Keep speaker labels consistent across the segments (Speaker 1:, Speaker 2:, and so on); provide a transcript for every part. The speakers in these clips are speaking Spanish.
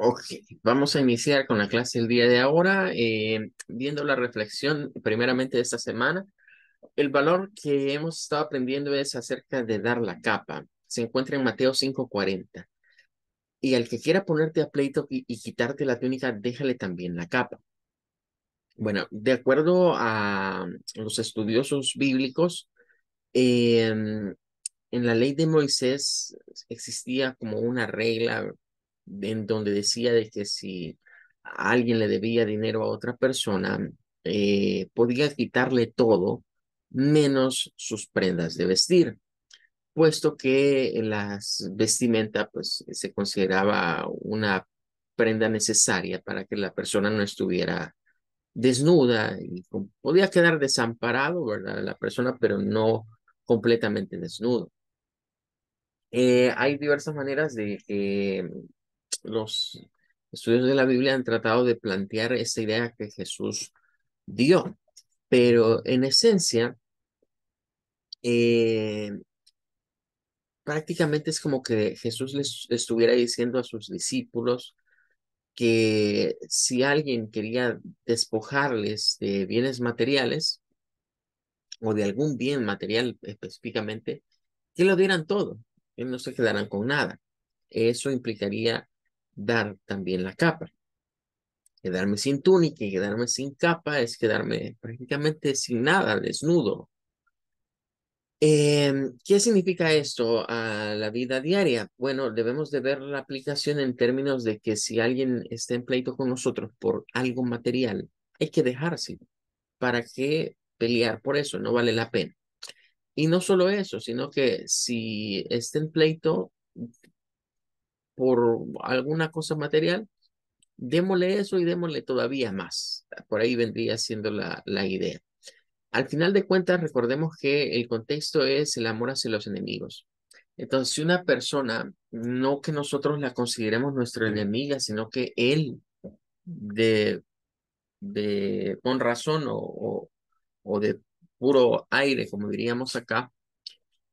Speaker 1: Ok, vamos a iniciar con la clase el día de ahora, eh, viendo la reflexión primeramente de esta semana. El valor que hemos estado aprendiendo es acerca de dar la capa. Se encuentra en Mateo 5:40. Y al que quiera ponerte a pleito y, quitarte la túnica, déjale también la capa. Bueno, de acuerdo a los estudiosos bíblicos, em, en la ley de Moisés existía como una regla en donde decía de que si alguien le debía dinero a otra persona, eh, podía quitarle todo menos sus prendas de vestir, puesto que las vestimenta pues, se consideraba una prenda necesaria para que la persona no estuviera desnuda y podía quedar desamparado, ¿verdad? La persona, pero no completamente desnudo. Eh, hay diversas maneras de los estudios de la Biblia han tratado de plantear esta idea que Jesús dio, pero en esencia, eh, prácticamente es como que Jesús les estuviera diciendo a sus discípulos que si alguien quería despojarles de bienes materiales o de algún bien material específicamente, que lo dieran todo, que no se quedaran con nada. Eso implicaría dar también la capa. Quedarme sin túnica y quedarme sin capa es quedarme prácticamente sin nada, desnudo. Em, ¿Qué significa esto a la vida diaria? Bueno, debemos de ver la aplicación en términos de que si alguien está en pleito con nosotros por algo material, hay que dejárselo. ¿Para qué pelear por eso? No vale la pena. Y no solo eso, sino que si está en pleito por alguna cosa material, démosle eso y démosle todavía más. Por ahí vendría siendo la, idea. Al final de cuentas, recordemos que el contexto es el amor hacia los enemigos. Entonces, si una persona, no que nosotros la consideremos nuestra enemiga, sino que él, de, de con razón o, o de puro aire, como diríamos acá,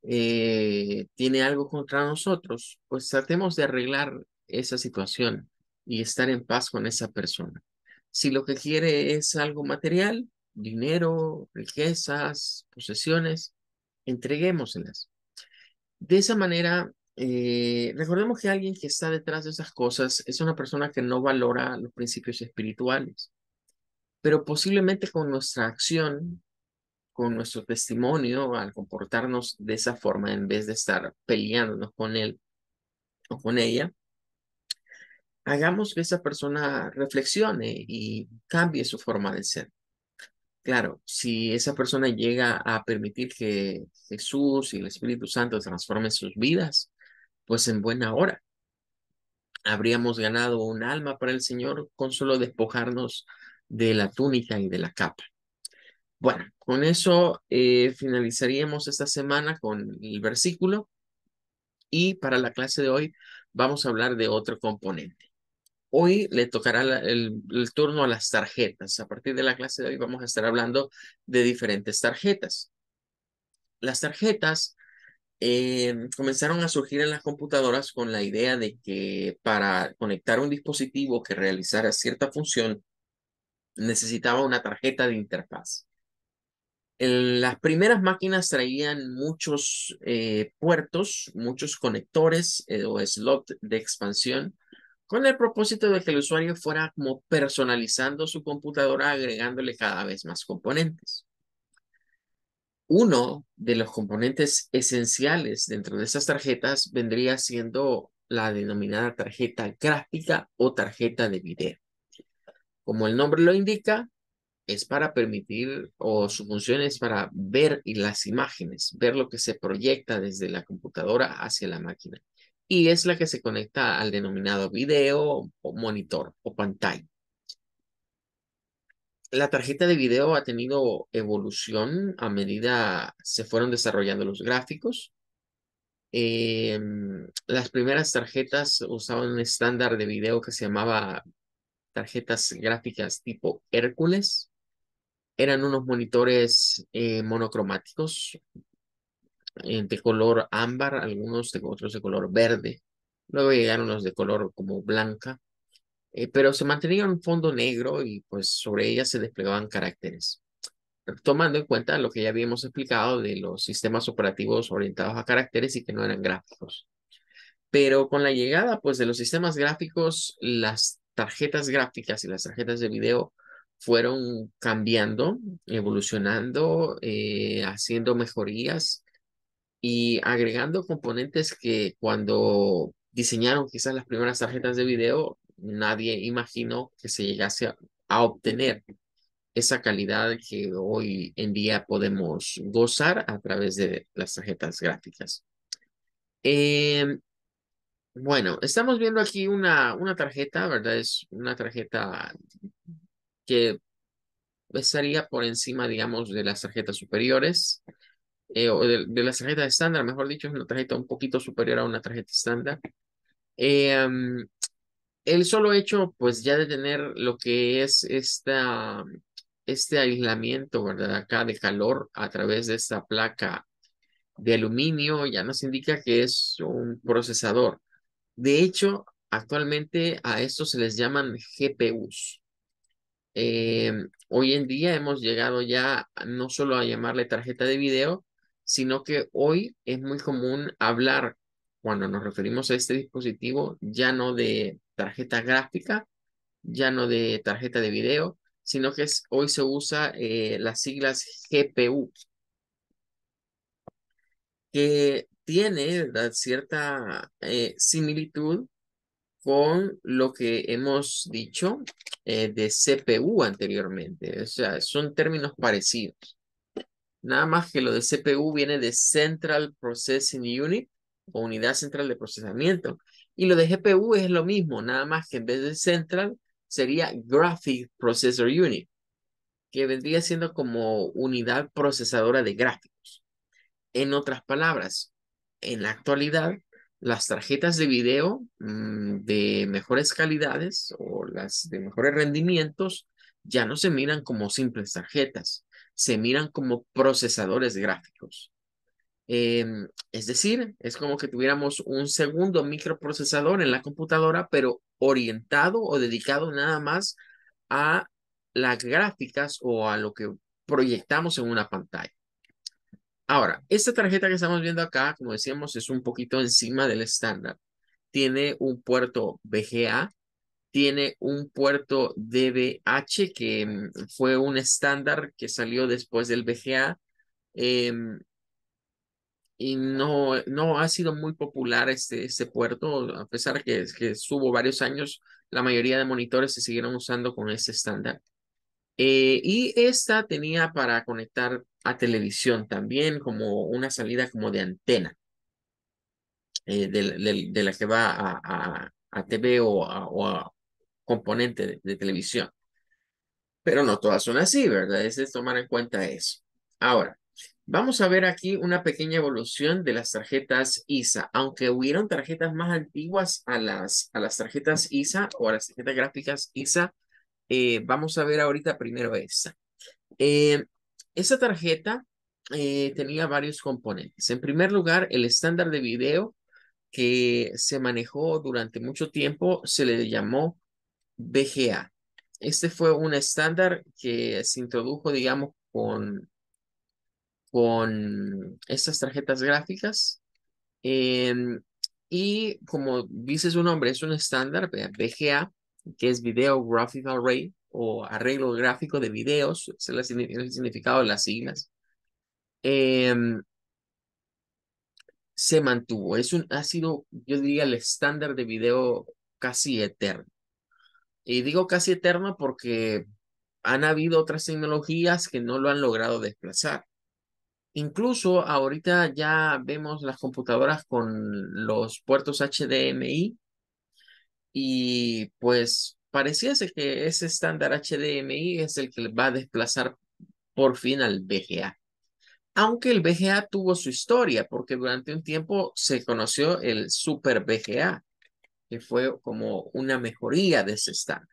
Speaker 1: eh, tiene algo contra nosotros, pues tratemos de arreglar esa situación y estar en paz con esa persona. Si lo que quiere es algo material, dinero, riquezas, posesiones, entreguémoselas. De esa manera, eh, recordemos que alguien que está detrás de esas cosas es una persona que no valora los principios espirituales, pero posiblemente con nuestra acción con nuestro testimonio, al comportarnos de esa forma en vez de estar peleándonos con él o con ella, hagamos que esa persona reflexione y cambie su forma de ser. Claro, si esa persona llega a permitir que Jesús y el Espíritu Santo transformen sus vidas, pues en buena hora. Habríamos ganado un alma para el Señor con solo despojarnos de la túnica y de la capa. Bueno, con eso eh, finalizaríamos esta semana con el versículo y para la clase de hoy vamos a hablar de otro componente. Hoy le tocará el, turno a las tarjetas. A partir de la clase de hoy vamos a estar hablando de diferentes tarjetas. Las tarjetas eh, comenzaron a surgir en las computadoras con la idea de que para conectar un dispositivo que realizara cierta función necesitaba una tarjeta de interfaz las primeras máquinas traían muchos eh, puertos, muchos conectores eh, o slots de expansión, con el propósito de que el usuario fuera como personalizando su computadora, agregándole cada vez más componentes. Uno de los componentes esenciales dentro de esas tarjetas vendría siendo la denominada tarjeta gráfica o tarjeta de video. Como el nombre lo indica, es para permitir o su función es para ver las imágenes, ver lo que se proyecta desde la computadora hacia la máquina. Y es la que se conecta al denominado video o monitor o pantalla. La tarjeta de video ha tenido evolución a medida se fueron desarrollando los gráficos. Em, las primeras tarjetas usaban un estándar de video que se llamaba tarjetas gráficas tipo Hércules eran unos monitores eh, monocromáticos de color ámbar, algunos de otros de color verde. Luego llegaron los de color como blanca, eh, pero se mantenían un fondo negro y pues sobre ella se desplegaban caracteres. Tomando en cuenta lo que ya habíamos explicado de los sistemas operativos orientados a caracteres y que no eran gráficos. Pero con la llegada pues de los sistemas gráficos, las tarjetas gráficas y las tarjetas de video fueron cambiando, evolucionando, eh, haciendo mejorías y agregando componentes que cuando diseñaron quizás las primeras tarjetas de video, nadie imaginó que se llegase a, obtener esa calidad que hoy en día podemos gozar a través de las tarjetas gráficas. Em, bueno, estamos viendo aquí una, una tarjeta, ¿verdad? Es una tarjeta que estaría por encima, digamos, de las tarjetas superiores, eh, o de, la las tarjetas estándar, mejor dicho, es una tarjeta un poquito superior a una tarjeta estándar. Eh, el solo hecho, pues ya de tener lo que es esta, este aislamiento, ¿verdad? Acá de calor a través de esta placa de aluminio ya nos indica que es un procesador. De hecho, actualmente a estos se les llaman GPUs. Eh, hoy en día hemos llegado ya no solo a llamarle tarjeta de video, sino que hoy es muy común hablar cuando nos referimos a este dispositivo ya no de tarjeta gráfica, ya no de tarjeta de video, sino que hoy se usa eh, las siglas GPU, que tiene cierta eh, similitud con lo que hemos dicho eh, de CPU anteriormente. O sea, son términos parecidos. Nada más que lo de CPU viene de Central Processing Unit o Unidad Central de Procesamiento. Y lo de GPU es lo mismo, nada más que en vez de Central sería Graphic Processor Unit, que vendría siendo como unidad procesadora de gráficos. En otras palabras, en la actualidad las tarjetas de video mm, de mejores calidades o las de mejores rendimientos ya no se miran como simples tarjetas, se miran como procesadores gráficos. Em, es decir, es como que tuviéramos un segundo microprocesador en la computadora, pero orientado o dedicado nada más a las gráficas o a lo que proyectamos en una pantalla. Ahora, esta tarjeta que estamos viendo acá, como decíamos, es un poquito encima del estándar. Tiene un puerto VGA, tiene un puerto DBH, que mm, fue un estándar que salió después del VGA. Em, y no, no ha sido muy popular este, este puerto, a pesar que, que subo varios años, la mayoría de monitores se siguieron usando con ese estándar. Eh, y esta tenía para conectar a televisión también, como una salida como de antena, eh, de, la que va a, a, TV o a, componente de, televisión. Pero no todas son así, ¿verdad? Es tomar en cuenta eso. Ahora, vamos a ver aquí una pequeña evolución de las tarjetas ISA. Aunque hubieron tarjetas más antiguas a las, a las tarjetas ISA o a las tarjetas gráficas ISA, eh, vamos a ver ahorita primero esta. Eh, esa tarjeta eh, tenía varios componentes. En primer lugar, el estándar de video que se manejó durante mucho tiempo se le llamó BGA. Este fue un estándar que se introdujo, digamos, con, con estas tarjetas gráficas. Em, y como dice su nombre, es un estándar, BGA, que es Video Graphical Array, o arreglo gráfico de videos, es el, significado de las siglas, em, se mantuvo. Es un, ha sido, yo diría, el estándar de video casi eterno. Y digo casi eterno porque han habido otras tecnologías que no lo han logrado desplazar. Incluso ahorita ya vemos las computadoras con los puertos HDMI y pues pareciese que ese estándar HDMI es el que va a desplazar por fin al VGA. Aunque el VGA tuvo su historia, porque durante un tiempo se conoció el Super VGA, que fue como una mejoría de ese estándar.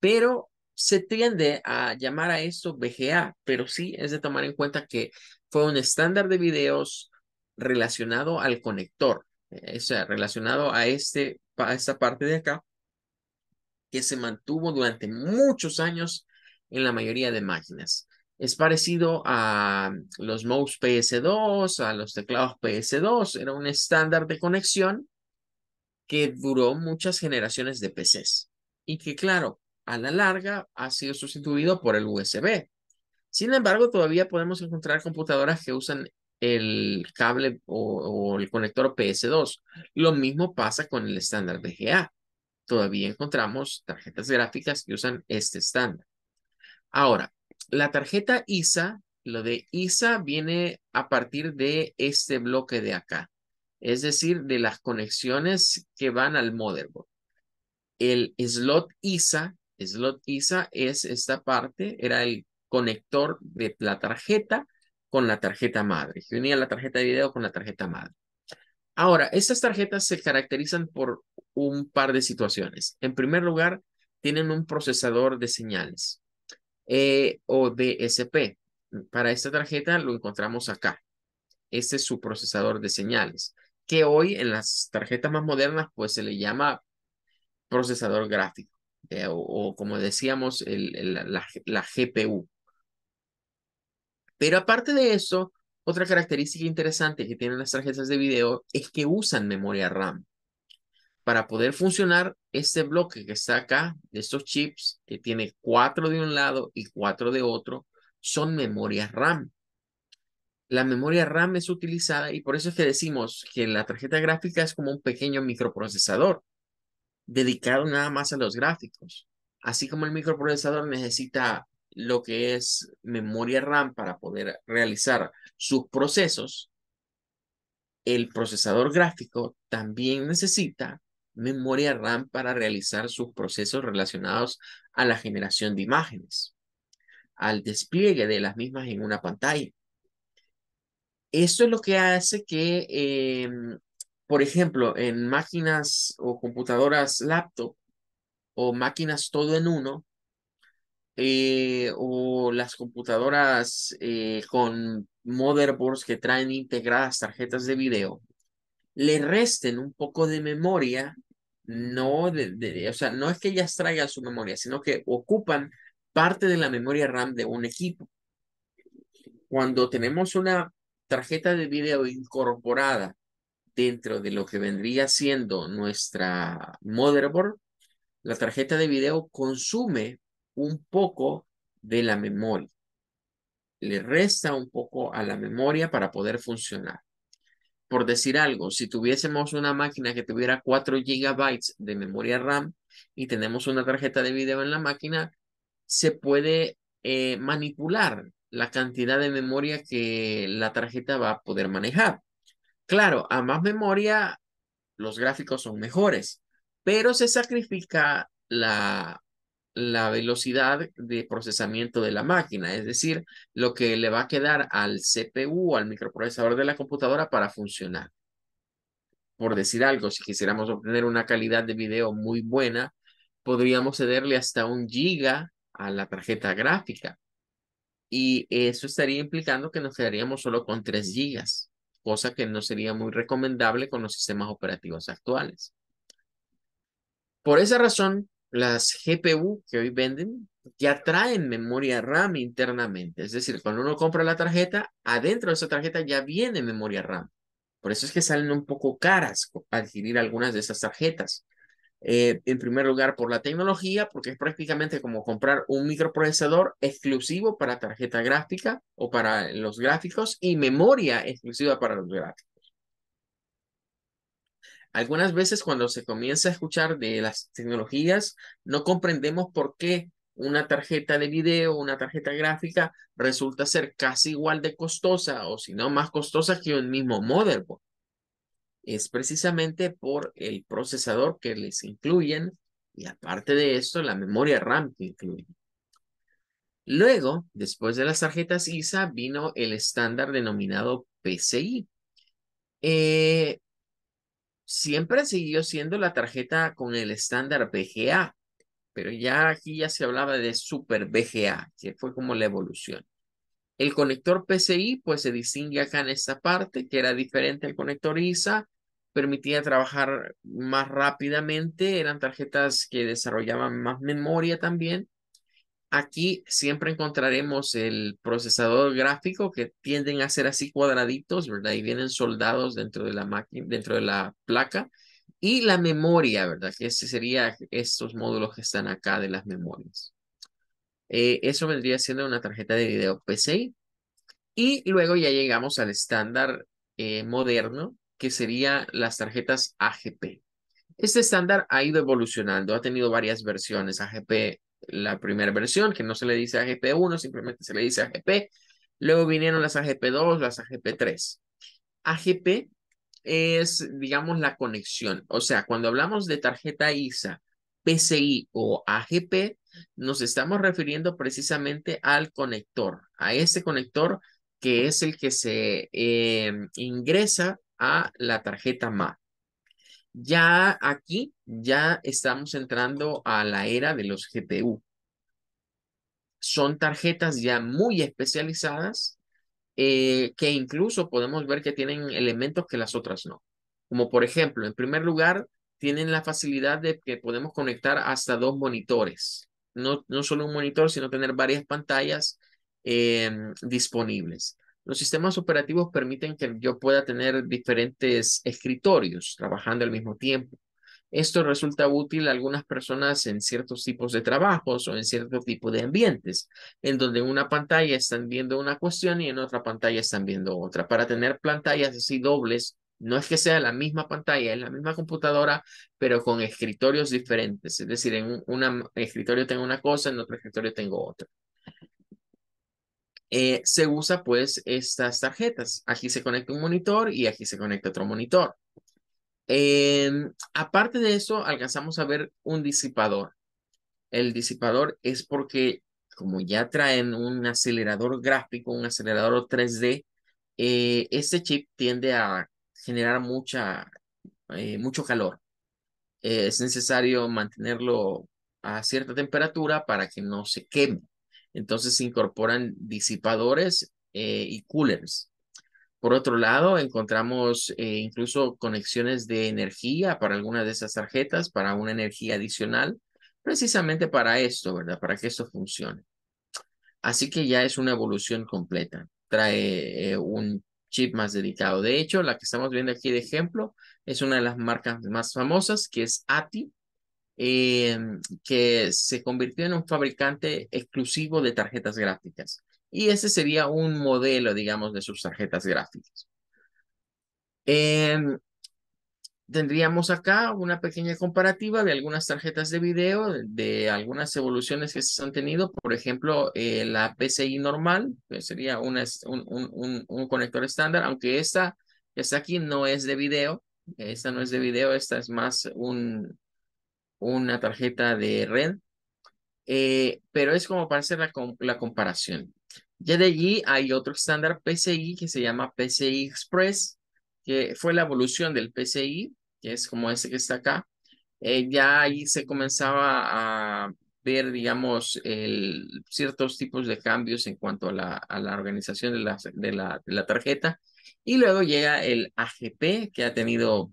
Speaker 1: Pero se tiende a llamar a esto VGA, pero sí es de tomar en cuenta que fue un estándar de videos relacionado al conector, eh, o sea, relacionado a, este, a esta parte de acá, que se mantuvo durante muchos años en la mayoría de máquinas. Es parecido a los mouse PS2, a los teclados PS2. Era un estándar de conexión que duró muchas generaciones de PCs y que, claro, a la larga ha sido sustituido por el USB. Sin embargo, todavía podemos encontrar computadoras que usan el cable o, el conector PS2. Lo mismo pasa con el estándar VGA todavía encontramos tarjetas gráficas que usan este estándar. Ahora, la tarjeta ISA, lo de ISA viene a partir de este bloque de acá, es decir, de las conexiones que van al motherboard. El slot ISA, slot ISA es esta parte, era el conector de la tarjeta con la tarjeta madre, que unía la tarjeta de video con la tarjeta madre. Ahora, estas tarjetas se caracterizan por un par de situaciones. En primer lugar, tienen un procesador de señales e o DSP. Para esta tarjeta lo encontramos acá. Este es su procesador de señales, que hoy en las tarjetas más modernas pues se le llama procesador gráfico eh, o, como decíamos la GPU. Pero aparte de eso, otra característica interesante que tienen las tarjetas de video es que usan memoria RAM para poder funcionar este bloque que está acá, de estos chips, que tiene cuatro de un lado y cuatro de otro, son memorias RAM. La memoria RAM es utilizada y por eso es que decimos que la tarjeta gráfica es como un pequeño microprocesador dedicado nada más a los gráficos. Así como el microprocesador necesita lo que es memoria RAM para poder realizar sus procesos, el procesador gráfico también necesita memoria RAM para realizar sus procesos relacionados a la generación de imágenes, al despliegue de las mismas en una pantalla. Esto es lo que hace que, em, por ejemplo, en máquinas o computadoras laptop o máquinas todo en uno, eh, o las computadoras eh, con motherboards que traen integradas tarjetas de video, le resten un poco de memoria, no, de, o sea, no es que ellas traigan su memoria, sino que ocupan parte de la memoria RAM de un equipo. Cuando tenemos una tarjeta de video incorporada dentro de lo que vendría siendo nuestra motherboard, la tarjeta de video consume un poco de la memoria. Le resta un poco a la memoria para poder funcionar por decir algo, si tuviésemos una máquina que tuviera 4 GB de memoria RAM y tenemos una tarjeta de video en la máquina, se puede eh, manipular la cantidad de memoria que la tarjeta va a poder manejar. Claro, a más memoria, los gráficos son mejores, pero se sacrifica la la velocidad de procesamiento de la máquina, es decir, lo que le va a quedar al CPU, al microprocesador de la computadora para funcionar. Por decir algo, si quisiéramos obtener una calidad de video muy buena, podríamos cederle hasta un giga a la tarjeta gráfica. Y eso estaría implicando que nos quedaríamos solo con 3 gigas, cosa que no sería muy recomendable con los sistemas operativos actuales. Por esa razón, las GPU que hoy venden ya traen memoria RAM internamente. Es decir, cuando uno compra la tarjeta, adentro de esa tarjeta ya viene memoria RAM. Por eso es que salen un poco caras adquirir algunas de esas tarjetas. Eh, en primer lugar, por la tecnología, porque es prácticamente como comprar un microprocesador exclusivo para tarjeta gráfica o para los gráficos y memoria exclusiva para los gráficos. Algunas veces cuando se comienza a escuchar de las tecnologías, no comprendemos por qué una tarjeta de video, una tarjeta gráfica resulta ser casi igual de costosa o si no más costosa que un mismo motherboard. Es precisamente por el procesador que les incluyen y aparte de esto la memoria RAM que incluyen. Luego, después de las tarjetas ISA, vino el estándar denominado PCI. Eh, siempre siguió siendo la tarjeta con el estándar BGA, pero ya aquí ya se hablaba de Super BGA, que fue como la evolución. El conector PCI, pues se distingue acá en esta parte, que era diferente al conector ISA, permitía trabajar más rápidamente, eran tarjetas que desarrollaban más memoria también, Aquí siempre encontraremos el procesador gráfico que tienden a ser así cuadraditos, ¿verdad? Y vienen soldados dentro de la máquina, dentro de la placa. Y la memoria, ¿verdad? Que ese sería estos módulos que están acá de las memorias. Eh, eso vendría siendo una tarjeta de video PCI. Y luego ya llegamos al estándar eh, moderno, que serían las tarjetas AGP. Este estándar ha ido evolucionando, ha tenido varias versiones, AGP la primera versión, que no se le dice AGP1, simplemente se le dice AGP. Luego vinieron las AGP2, las AGP3. AGP es, digamos, la conexión. O sea, cuando hablamos de tarjeta ISA, PCI o AGP, nos estamos refiriendo precisamente al conector, a ese conector que es el que se eh, ingresa a la tarjeta MA ya aquí, ya estamos entrando a la era de los GPU. Son tarjetas ya muy especializadas eh, que incluso podemos ver que tienen elementos que las otras no. Como por ejemplo, en primer lugar, tienen la facilidad de que podemos conectar hasta dos monitores. No, solo un monitor, sino tener varias pantallas em, disponibles. Los sistemas operativos permiten que yo pueda tener diferentes escritorios trabajando al mismo tiempo. Esto resulta útil a algunas personas en ciertos tipos de trabajos o en cierto tipo de ambientes, en donde en una pantalla están viendo una cuestión y en otra pantalla están viendo otra. Para tener pantallas así dobles, no es que sea la misma pantalla, es la misma computadora, pero con escritorios diferentes. Es decir, en un escritorio tengo una cosa, en otro escritorio tengo otra. Eh, se usa pues estas tarjetas. Aquí se conecta un monitor y aquí se conecta otro monitor. Em, aparte de eso, alcanzamos a ver un disipador. El disipador es porque como ya traen un acelerador gráfico, un acelerador 3D, eh, este chip tiende a generar mucha, eh, mucho calor. es necesario mantenerlo a cierta temperatura para que no se queme. Entonces se incorporan disipadores eh, y coolers. Por otro lado, encontramos eh, incluso conexiones de energía para algunas de esas tarjetas, para una energía adicional, precisamente para esto, ¿verdad? Para que esto funcione. Así que ya es una evolución completa. Trae eh, un chip más dedicado. De hecho, la que estamos viendo aquí de ejemplo es una de las marcas más famosas, que es ATI, eh, que se convirtió en un fabricante exclusivo de tarjetas gráficas. Y ese sería un modelo, digamos, de sus tarjetas gráficas. Em, tendríamos acá una pequeña comparativa de algunas tarjetas de video, de algunas evoluciones que se han tenido, por ejemplo, eh, la PCI normal, que sería una, un, un, un, un, conector estándar, aunque esta que está aquí no es de video, esta no es de video, esta es más un, una tarjeta de red, eh, pero es como para hacer la, comparación. Ya de allí hay otro estándar PCI que se llama PCI Express, que fue la evolución del PCI, que es como ese que está acá. Eh, ya ahí se comenzaba a ver, digamos, ciertos tipos de cambios en cuanto a la, a la organización de la, tarjeta. Y luego llega el AGP, que ha tenido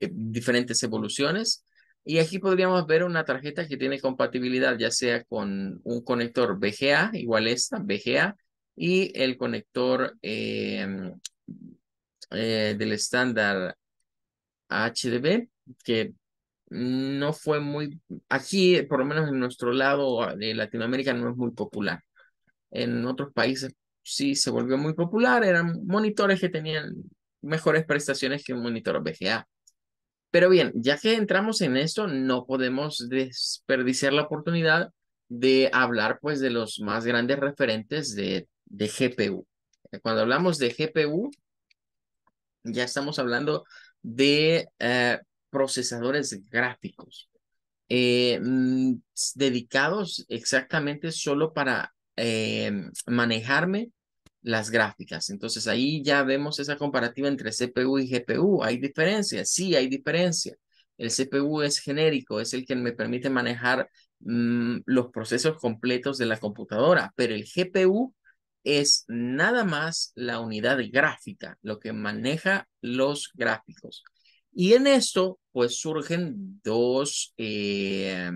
Speaker 1: eh, diferentes evoluciones. Y aquí podríamos ver una tarjeta que tiene compatibilidad ya sea con un conector VGA, igual esta, VGA, y el conector em, eh, del estándar HDB, que no fue muy, aquí por lo menos en nuestro lado ah, de Latinoamérica no es muy popular. En otros países sí se volvió muy popular, eran monitores que tenían mejores prestaciones que un monitor VGA. Pero bien, ya que entramos en esto, no podemos desperdiciar la oportunidad de hablar pues de los más grandes referentes de, de GPU. Eh, cuando hablamos de GPU, ya estamos hablando de eh, procesadores gráficos eh, mm, dedicados exactamente solo para manejarme las gráficas. Entonces ahí ya vemos esa comparativa entre CPU y GPU. ¿Hay diferencia? Sí, hay diferencia. El CPU es genérico, es el que me permite manejar mm, los procesos completos de la computadora, pero el GPU es nada más la unidad gráfica, lo que maneja los gráficos. Y en esto, pues surgen dos, eh,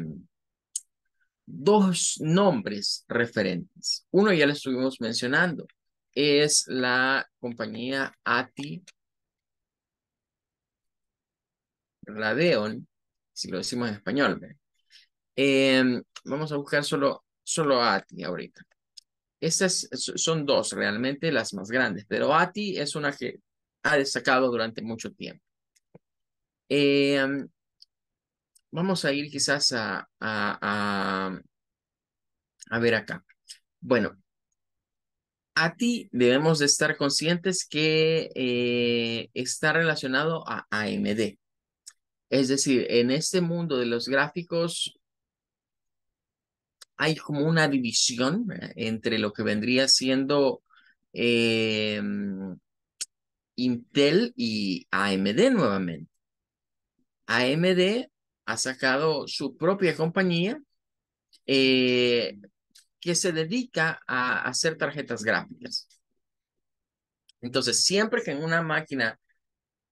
Speaker 1: dos nombres referentes. Uno ya lo estuvimos mencionando, es la compañía ATI Radeon, si lo decimos en español. Em, vamos a buscar solo, solo ATI ahorita. Estas son dos realmente las más grandes, pero ATI es una que ha destacado durante mucho tiempo. Em, vamos a ir quizás a, a ver acá. Bueno, a ti debemos de estar conscientes que eh, está relacionado a AMD. Es decir, en este mundo de los gráficos hay como una división entre lo que vendría siendo em, Intel y AMD nuevamente. AMD ha sacado su propia compañía eh, que se dedica a hacer tarjetas gráficas. Entonces, siempre que en una máquina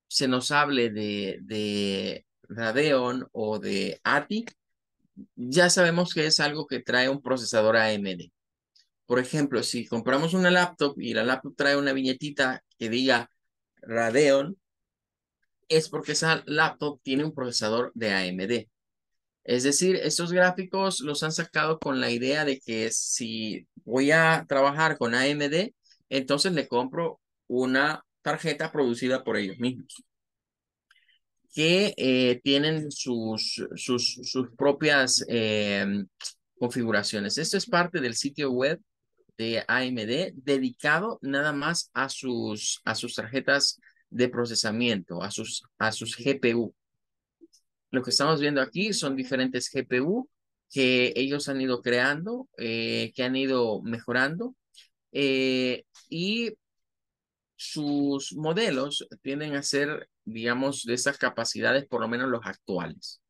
Speaker 1: se nos hable de, de Radeon o de ATI, ya sabemos que es algo que trae un procesador AMD. Por ejemplo, si compramos una laptop y la laptop trae una viñetita que diga Radeon, es porque esa laptop tiene un procesador de AMD. Es decir, estos gráficos los han sacado con la idea de que si voy a trabajar con AMD, entonces le compro una tarjeta producida por ellos mismos que eh, tienen sus, sus, sus propias eh, configuraciones. Esto es parte del sitio web de AMD dedicado nada más a sus, a sus tarjetas de procesamiento, a sus, a sus GPU. Lo que estamos viendo aquí son diferentes GPU que ellos han ido creando, eh, que han ido mejorando eh, y sus modelos tienden a ser, digamos, de esas capacidades, por lo menos los actuales.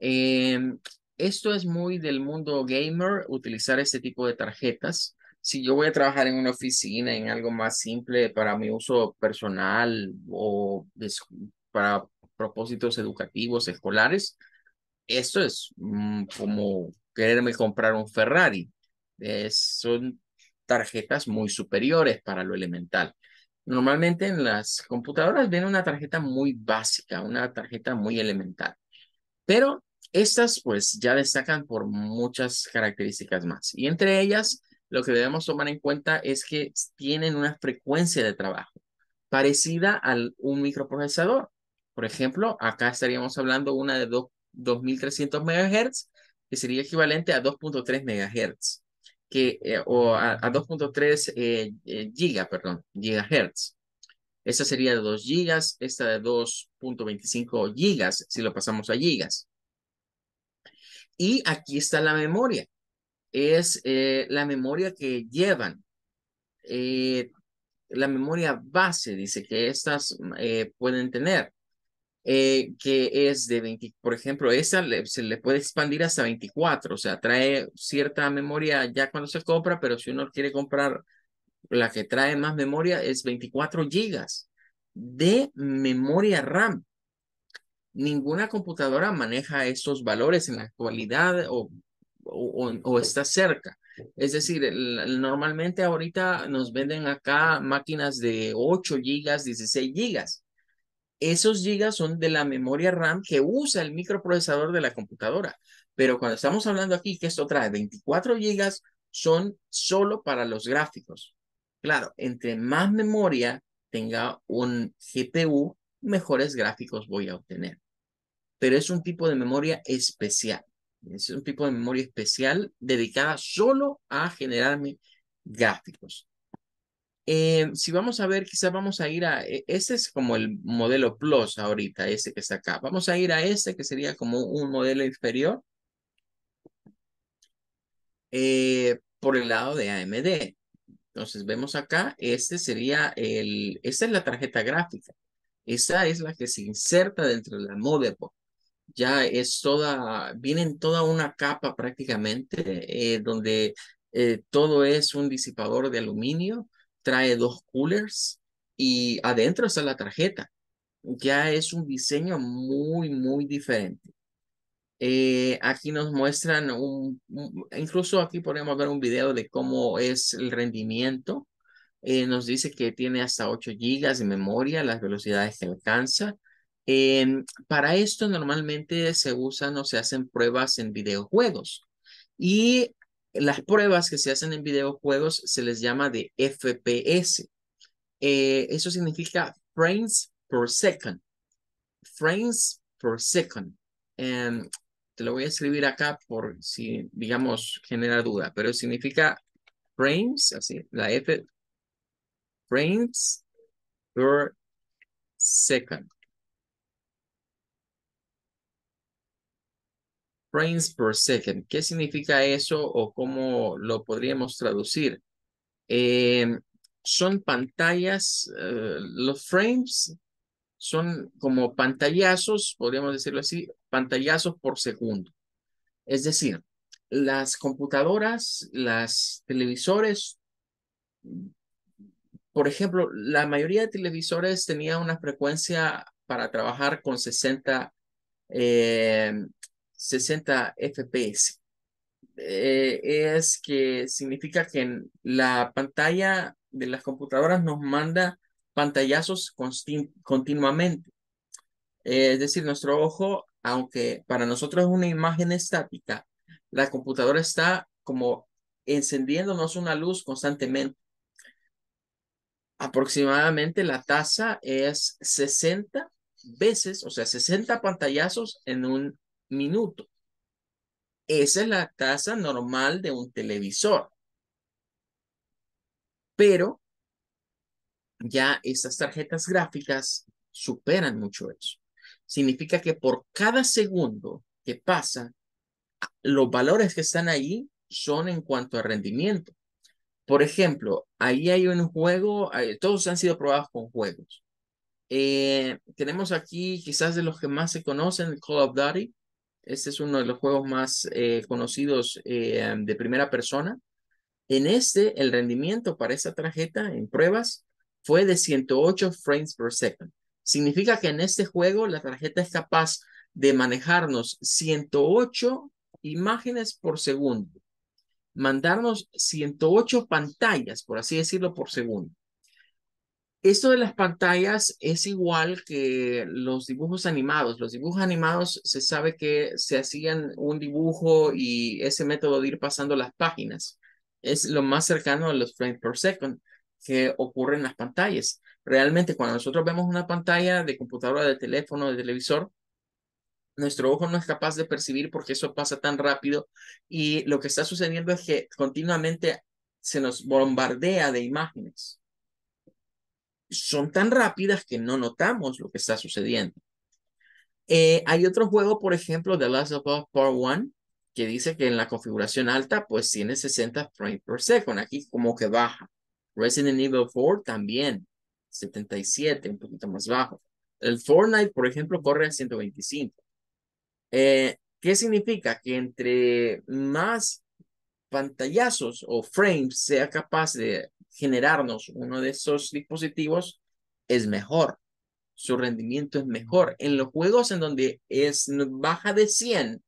Speaker 1: Em, esto es muy del mundo gamer, utilizar este tipo de tarjetas. Si yo voy a trabajar en una oficina, en algo más simple para mi uso personal o para propósitos educativos, escolares, Esto es mm, como quererme comprar un Ferrari. Eh, son tarjetas muy superiores para lo elemental. Normalmente en las computadoras viene una tarjeta muy básica, una tarjeta muy elemental. Pero estas pues ya destacan por muchas características más. Y entre ellas, lo que debemos tomar en cuenta es que tienen una frecuencia de trabajo parecida a un microprocesador. Por ejemplo, acá estaríamos hablando una de 2.300 MHz, que sería equivalente a 2.3 MHz, que, eh, o a, 2.3 eh, eh, giga, perdón, gigahertz. Esta sería de 2 GHz, esta de 2.25 GHz, si lo pasamos a GHz. Y aquí está la memoria. Es eh, la memoria que llevan la memoria base, dice que estas pueden tener. Eh, que es de 20, por ejemplo, esa se le puede expandir hasta 24, o sea, trae cierta memoria ya cuando se compra, pero si uno quiere comprar la que trae más memoria es 24 gigas de memoria RAM. Ninguna computadora maneja esos valores en la actualidad o, o, o está cerca. Es decir, normalmente ahorita nos venden acá máquinas de 8 gigas, 16 gigas esos gigas son de la memoria RAM que usa el microprocesador de la computadora. Pero cuando estamos hablando aquí que esto trae 24 gigas, son solo para los gráficos. Claro, entre más memoria tenga un GPU, mejores gráficos voy a obtener. Pero es un tipo de memoria especial. Es un tipo de memoria especial dedicada solo a generarme gráficos. Eh, si vamos a ver, quizás vamos a ir a, este es como el modelo Plus ahorita, este que está acá. Vamos a ir a este que sería como un modelo inferior eh, por el lado de AMD. Entonces vemos acá, este sería el, esta es la tarjeta gráfica. Esa es la que se inserta dentro de la motherboard. Ya es toda, viene en toda una capa prácticamente, eh, donde todo es un disipador de aluminio trae dos coolers y adentro está la tarjeta. Ya es un diseño muy, muy diferente. Eh, aquí nos muestran incluso aquí podemos ver un video de cómo es el rendimiento. Eh, nos dice que tiene hasta 8 GB de memoria, las velocidades que alcanza. Em, para esto normalmente se usan o se hacen pruebas en videojuegos. Y las pruebas que se hacen en videojuegos se les llama de FPS. Eh, eso significa frames per second. Frames per second. Em, te lo voy a escribir acá por si, digamos, genera duda, pero significa frames, así, la F, frames per second. frames per second. ¿Qué significa eso o cómo lo podríamos traducir? Em, son pantallas, eh, los frames son como pantallazos, podríamos decirlo así, pantallazos por segundo. Es decir, las computadoras, las televisores, por ejemplo, la mayoría de televisores tenía una frecuencia para trabajar con 60 eh, em, 60 FPS. Eh, es que significa que la pantalla de las computadoras nos manda pantallazos continuamente. Eh, es decir, nuestro ojo, aunque para nosotros es una imagen estática, la computadora está como encendiéndonos una luz constantemente. Aproximadamente la tasa es 60 veces, o sea, 60 pantallazos en un minuto. Esa es la tasa normal de un televisor. Pero ya estas tarjetas gráficas superan mucho eso. Significa que por cada segundo que pasa, los valores que están ahí son en cuanto a rendimiento. Por ejemplo, ahí hay un juego, eh, todos han sido probados con juegos. Eh, tenemos aquí quizás de los que más se conocen, Call of Duty, este es uno de los juegos más eh, conocidos eh, de primera persona. En este, el rendimiento para esta tarjeta en pruebas fue de 108 frames per second. Significa que en este juego la tarjeta es capaz de manejarnos 108 imágenes por segundo, mandarnos 108 pantallas, por así decirlo, por segundo. Esto de las pantallas es igual que los dibujos animados. Los dibujos animados se sabe que se hacían un dibujo y ese método de ir pasando las páginas es lo más cercano a los frames per second que ocurren en las pantallas. Realmente cuando nosotros vemos una pantalla de computadora, de teléfono, de televisor, nuestro ojo no es capaz de percibir porque eso pasa tan rápido y lo que está sucediendo es que continuamente se nos bombardea de imágenes son tan rápidas que no notamos lo que está sucediendo. Eh, hay otro juego, por ejemplo, The Last of Us Part 1, que dice que en la configuración alta, pues tiene 60 frames por second. Aquí como que baja. Resident Evil 4 también, 77, un poquito más bajo. El Fortnite, por ejemplo, corre a 125. Eh, ¿Qué significa? Que entre más pantallazos o frames sea capaz de generarnos uno de esos dispositivos, es mejor. Su rendimiento es mejor. En los juegos en donde es baja de 100,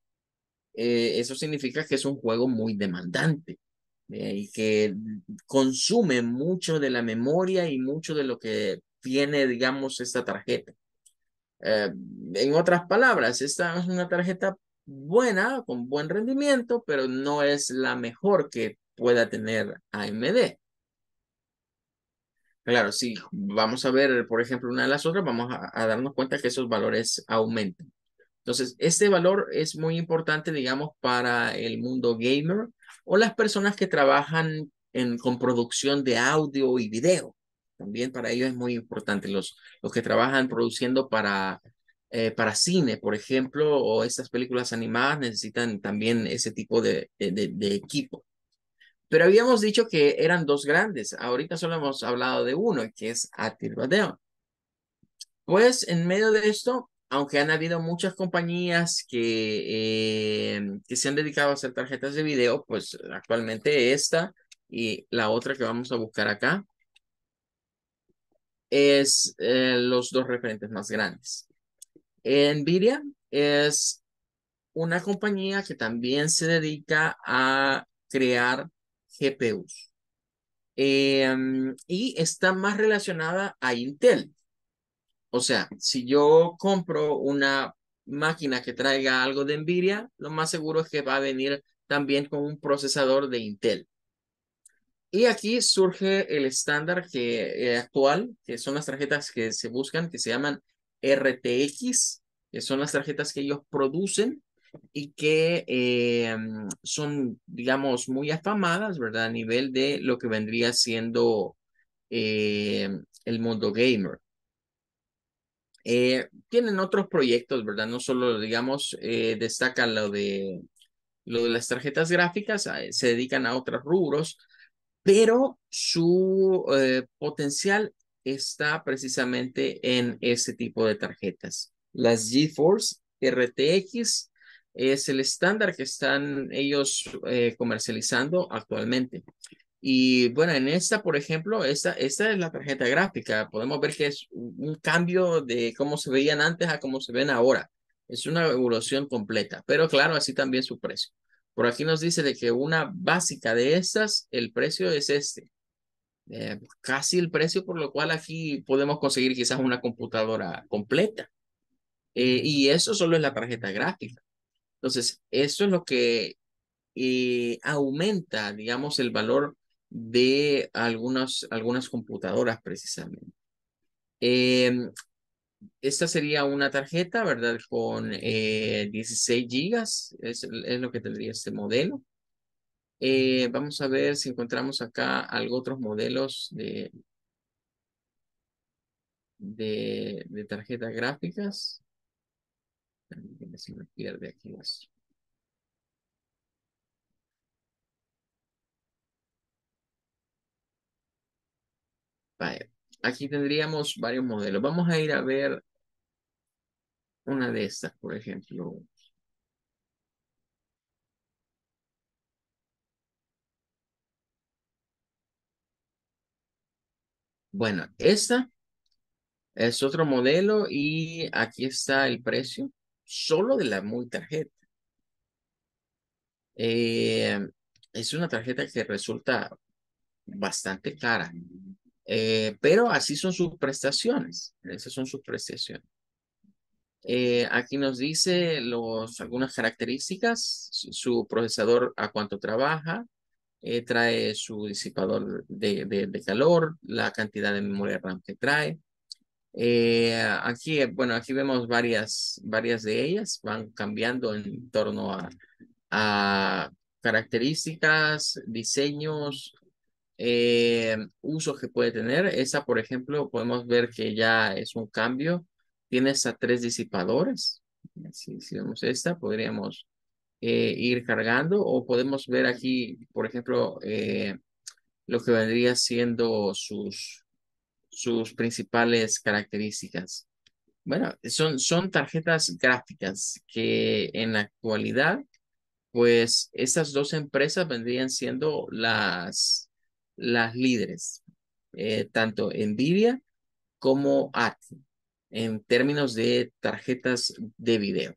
Speaker 1: eh, eso significa que es un juego muy demandante eh, y que consume mucho de la memoria y mucho de lo que tiene, digamos, esta tarjeta. Eh, en otras palabras, esta es una tarjeta buena, con buen rendimiento, pero no es la mejor que pueda tener AMD. Claro, si vamos a ver, por ejemplo, una de las otras, vamos a, darnos cuenta que esos valores aumentan. Entonces, este valor es muy importante, digamos, para el mundo gamer o las personas que trabajan en, con producción de audio y video. También para ellos es muy importante. Los, los que trabajan produciendo para eh, para cine, por ejemplo, o estas películas animadas necesitan también ese tipo de, equipo. Pero habíamos dicho que eran dos grandes. Ahorita solo hemos hablado de uno, que es Atil Badeo. Pues en medio de esto, aunque han habido muchas compañías que, eh, que se han dedicado a hacer tarjetas de video, pues actualmente esta y la otra que vamos a buscar acá es eh, los dos referentes más grandes. Nvidia es una compañía que también se dedica a crear GPUs. Em, y está más relacionada a Intel. O sea, si yo compro una máquina que traiga algo de Nvidia, lo más seguro es que va a venir también con un procesador de Intel. Y aquí surge el estándar que, eh, actual, que son las tarjetas que se buscan, que se llaman RTX, que son las tarjetas que ellos producen y que eh, son, digamos, muy afamadas, ¿verdad? A nivel de lo que vendría siendo eh, el mundo gamer. Eh, tienen otros proyectos, ¿verdad? No solo, digamos, destaca lo de, lo de las tarjetas gráficas, ah, se dedican a otros rubros, pero su potencial está precisamente en este tipo de tarjetas. Las GeForce RTX es el estándar que están ellos eh, comercializando actualmente. Y bueno, en esta, por ejemplo, esta, esta es la tarjeta gráfica. Podemos ver que es un cambio de cómo se veían antes a cómo se ven ahora. Es una evolución completa, pero claro, así también su precio. Por aquí nos dice de que una básica de estas, el precio es este, eh, casi el precio por lo cual aquí podemos conseguir quizás una computadora completa. Eh, y eso solo es la tarjeta gráfica. Entonces, eso es lo que eh, aumenta, digamos, el valor de algunas, algunas computadoras precisamente. Em, esta sería una tarjeta, ¿verdad? Con 16 gigas, es lo que tendría este modelo. Eh, vamos a ver si encontramos acá algo, otros modelos de, de, tarjetas gráficas. aquí Aquí tendríamos varios modelos. Vamos a ir a ver una de estas, por ejemplo. Bueno, esta es otro modelo y aquí está el precio solo de la muy tarjeta. Eh, es una tarjeta que resulta bastante cara, eh, pero así son sus prestaciones. Esas son sus prestaciones. Eh, aquí nos dice los, algunas características, su procesador a cuánto trabaja, eh, trae su disipador de, de, calor, la cantidad de memoria RAM que trae. Eh, aquí, bueno, aquí vemos varias, varias de ellas, van cambiando en torno a, a características, diseños, eh, usos que puede tener. Esa, por ejemplo, podemos ver que ya es un cambio. Tiene hasta tres disipadores. Si, si vemos esta, podríamos eh, ir cargando o podemos ver aquí, por ejemplo, eh, lo que vendría siendo sus, sus principales características. Bueno, son, son tarjetas gráficas que en la actualidad, pues estas dos empresas vendrían siendo las, las líderes, eh, tanto NVIDIA como ATI, en términos de tarjetas de video.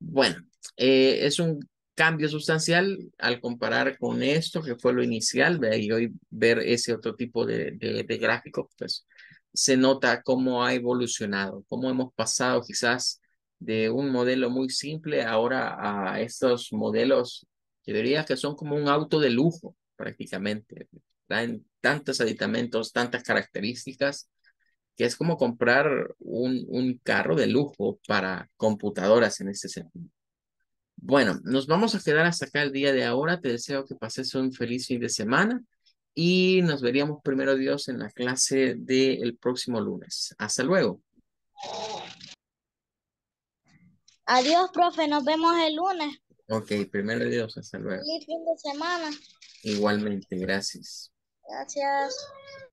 Speaker 1: Bueno, eh, es un cambio sustancial al comparar con esto que fue lo inicial, y hoy ver ese otro tipo de, de, gráfico, pues se nota cómo ha evolucionado, cómo hemos pasado quizás de un modelo muy simple ahora a estos modelos, que diría que son como un auto de lujo prácticamente. traen tantos aditamentos, tantas características, que es como comprar un, un carro de lujo para computadoras en este sentido. Bueno, nos vamos a quedar hasta acá el día de ahora. Te deseo que pases un feliz fin de semana y nos veríamos primero Dios en la clase del próximo lunes. Hasta luego. Adiós, profe. Nos vemos el lunes. Ok, primero Dios. Hasta luego. Feliz fin de semana. Igualmente, gracias. Gracias.